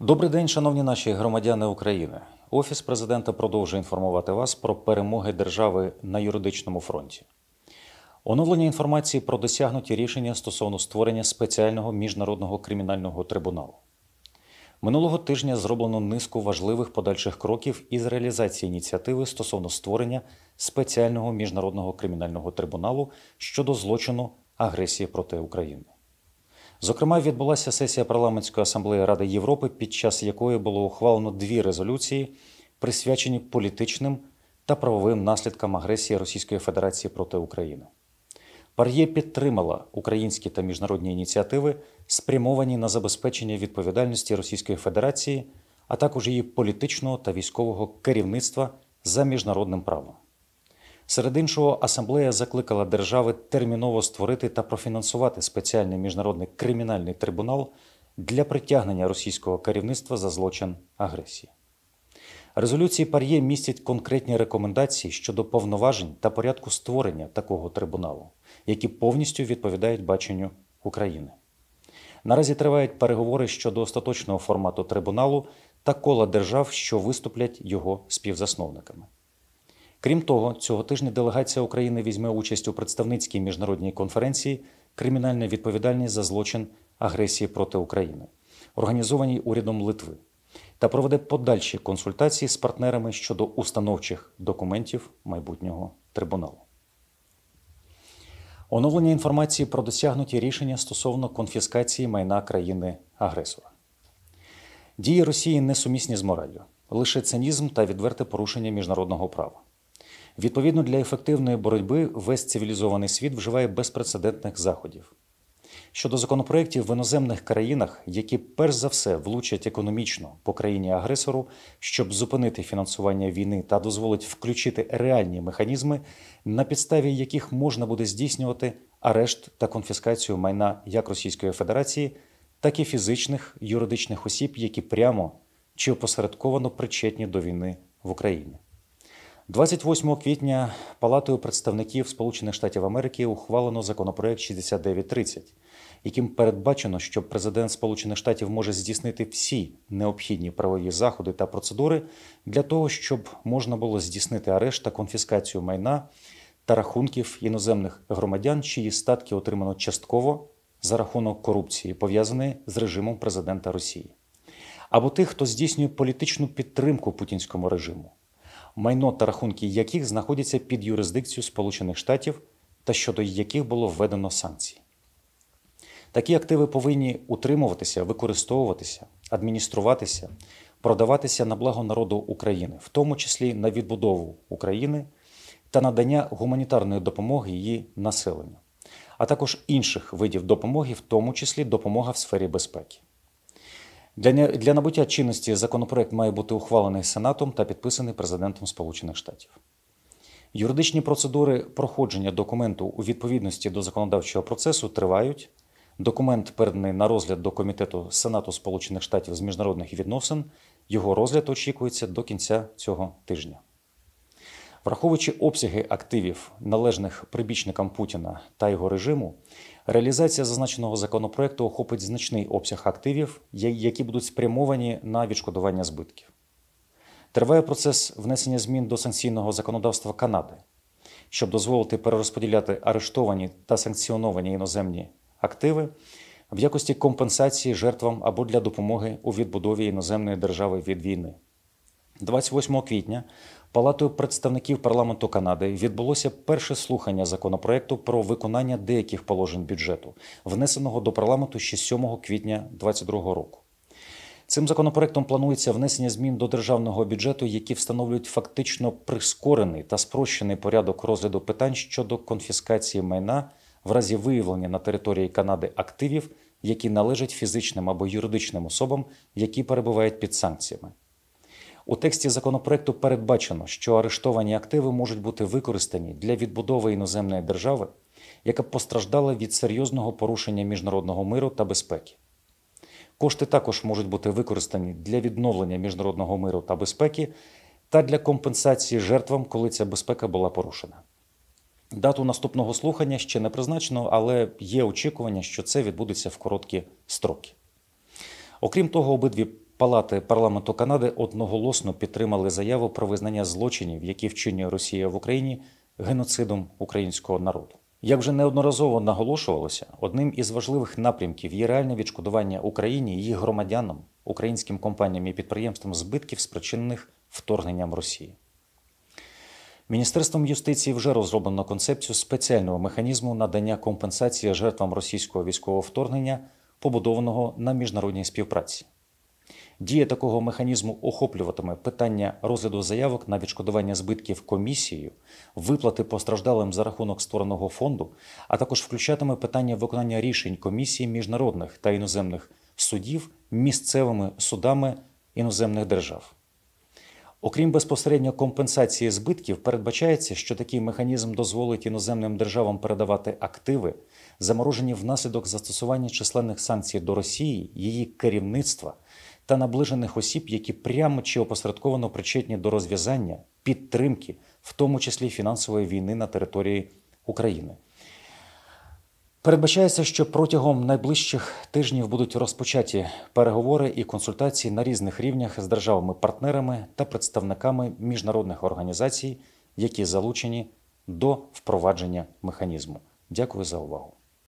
Добрий день, шановні наші громадяни України. Офіс президента продовжує інформувати вас про перемоги держави на юридичному фронті. Оновлення інформації про досягнуті рішення стосовно створення спеціального міжнародного кримінального трибуналу. Минулого тижня зроблено низку важливих подальших кроків із реалізації ініціативи стосовно створення спеціального міжнародного кримінального трибуналу щодо злочину агресії проти України. Зокрема, відбулася сесія парламентської асамблеї Ради Європи, під час якої було ухвалено дві резолюції, присвячені політичним та правовим наслідкам агресії Російської Федерації проти України. Пар'є підтримала українські та міжнародні ініціативи, спрямовані на забезпечення відповідальності Російської Федерації, а також її політичного та військового керівництва за міжнародним правом. Серед іншого, асамблея закликала держави терміново створити та профінансувати спеціальний міжнародний кримінальний трибунал для притягнення російського керівництва за злочин агресії. Резолюції пар'є містять конкретні рекомендації щодо повноважень та порядку створення такого трибуналу, які повністю відповідають баченню України. Наразі тривають переговори щодо остаточного формату трибуналу та кола держав, що виступлять його співзасновниками. Крім того, цього тижня делегація України візьме участь у представницькій міжнародній конференції Кримінальна відповідальність за злочин агресії проти України, організованій урядом Литви, та проведе подальші консультації з партнерами щодо установчих документів майбутнього трибуналу. Оновлення інформації про досягнуті рішення стосовно конфіскації майна країни-агресора. Дії Росії несумісні з мораллю, лише цинізм та відверте порушення міжнародного права. Відповідно для ефективної боротьби весь цивілізований світ вживає безпрецедентних заходів. Щодо законопроєктів в іноземних країнах, які перш за все влучать економічно по країні агресору, щоб зупинити фінансування війни та дозволить включити реальні механізми, на підставі яких можна буде здійснювати арешт та конфіскацію майна як Російської Федерації, так і фізичних юридичних осіб, які прямо чи опосередковано причетні до війни в Україні. 28 квітня Палатою представників Сполучених Штатів Америки ухвалено законопроект 6930, яким передбачено, що президент Сполучених Штатів може здійснити всі необхідні правові заходи та процедури для того, щоб можна було здійснити арешт та конфіскацію майна та рахунків іноземних громадян, чиї статки отримано частково за рахунок корупції, пов'язаної з режимом президента Росії, або тих, хто здійснює політичну підтримку путінському режиму майно та рахунки яких знаходяться під юрисдикцією Сполучених Штатів та щодо яких було введено санкції. Такі активи повинні утримуватися, використовуватися, адмініструватися, продаватися на благо народу України, в тому числі на відбудову України та надання гуманітарної допомоги її населенню, а також інших видів допомоги, в тому числі допомога в сфері безпеки. Для для набуття чинності законопроект має бути ухвалений Сенатом та підписаний президентом Сполучених Штатів. Юридичні процедури проходження документу у відповідності до законодавчого процесу тривають. Документ переданий на розгляд до Комітету Сенату Сполучених Штатів з міжнародних відносин. Його розгляд очікується до кінця цього тижня. Враховуючи обсяги активів, належних прибічникам Путіна та його режиму, реалізація зазначеного законопроекту охопить значний обсяг активів, які будуть спрямовані на відшкодування збитків. Триває процес внесення змін до санкційного законодавства Канади, щоб дозволити перерозподіляти арештовані та санкціоновані іноземні активи в якості компенсації жертвам або для допомоги у відбудові іноземної держави від війни. 28 квітня Палатою представників парламенту Канади відбулося перше слухання законопроекту про виконання деяких положень бюджету, внесеного до парламенту ще 7 квітня 2022 року. Цим законопроектом планується внесення змін до державного бюджету, які встановлюють фактично прискорений та спрощений порядок розгляду питань щодо конфіскації майна в разі виявлення на території Канади активів, які належать фізичним або юридичним особам, які перебувають під санкціями. У тексті законопроекту передбачено, що арештовані активи можуть бути використані для відбудови іноземної держави, яка постраждала від серйозного порушення міжнародного миру та безпеки. Кошти також можуть бути використані для відновлення міжнародного миру та безпеки та для компенсації жертвам, коли ця безпека була порушена. Дату наступного слухання ще не призначено, але є очікування, що це відбудеться в короткі строки. Окрім того, обидві Палати парламенту Канади одноголосно підтримали заяву про визнання злочинів, які вчинює Росія в Україні геноцидом українського народу. Як вже неодноразово наголошувалося, одним із важливих напрямків є реальне відшкодування Україні, її громадянам, українським компаніям і підприємствам збитків, спричинених вторгненням Росії. Міністерством юстиції вже розроблено концепцію спеціального механізму надання компенсації жертвам російського військового вторгнення, побудованого на міжнародній співпраці. Дія такого механізму охоплюватиме питання розгляду заявок на відшкодування збитків комісією, виплати постраждалим за рахунок створеного фонду, а також включатиме питання виконання рішень комісії міжнародних та іноземних судів місцевими судами іноземних держав. Окрім безпосередньо компенсації збитків, передбачається, що такий механізм дозволить іноземним державам передавати активи, заморожені внаслідок застосування численних санкцій до Росії, її керівництва та наближених осіб, які прямо чи опосередковано причетні до розв'язання підтримки, в тому числі фінансової війни на території України. Передбачається, що протягом найближчих тижнів будуть розпочаті переговори і консультації на різних рівнях з державами-партнерами та представниками міжнародних організацій, які залучені до впровадження механізму. Дякую за увагу.